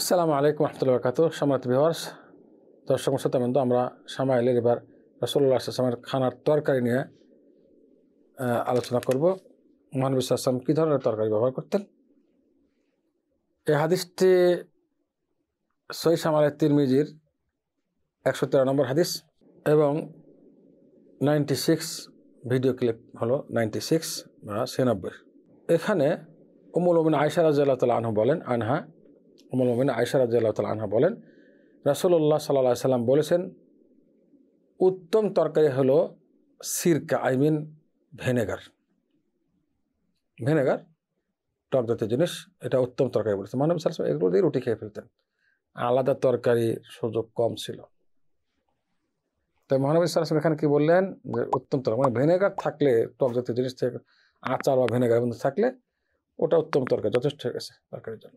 আসসালামু আলাইকুম রহমতুল্লাহ বরকাত সমাত বিহর্স দর্শক শ্রোতাবন্ধু আমরা সামাইলের এবার রসল্লা আসলামের খানার তরকারি নিয়ে আলোচনা করব মহানবী আসলাম কী ধরনের তরকারি ব্যবহার করতেন এই হাদিসটি সই সামালের তিরমিজির একশো তেরো নম্বর হাদিস এবং নাইনটি সিক্স ভিডিও ক্লিপ হলো নাইনটি সিক্স বা ছিয়ানব্বই এখানে উমুল ওমিন আয়সা রাজু আল্লাহ তাল আনহু বলেন আনহা উমুল মমিন আয়সা রাজিয়াল্লাহ তাল আনহা বলেন রাসুল্লাহ সাল্লাহ সাল্লাম বলেছেন উত্তম তরকারি হল সিরকা আই মিন ভেনেগার ভেনেগার টক জাতীয় জিনিস এটা উত্তম তরকারি বলেছে মানব সালাম এগুলো দিয়ে রুটি খেয়ে ফেলতেন আলাদা তরকারির সুযোগ কম ছিল তাই মহানবী সালাম এখানে কি বললেন যে উত্তম তরকারি মানে ভেনেগার থাকলে টক জাতীয় জিনিস থেকে আচার বা ভেনেগার থাকলে ওটা উত্তম তরকারি যথেষ্ট হয়ে গেছে তরকারির জন্য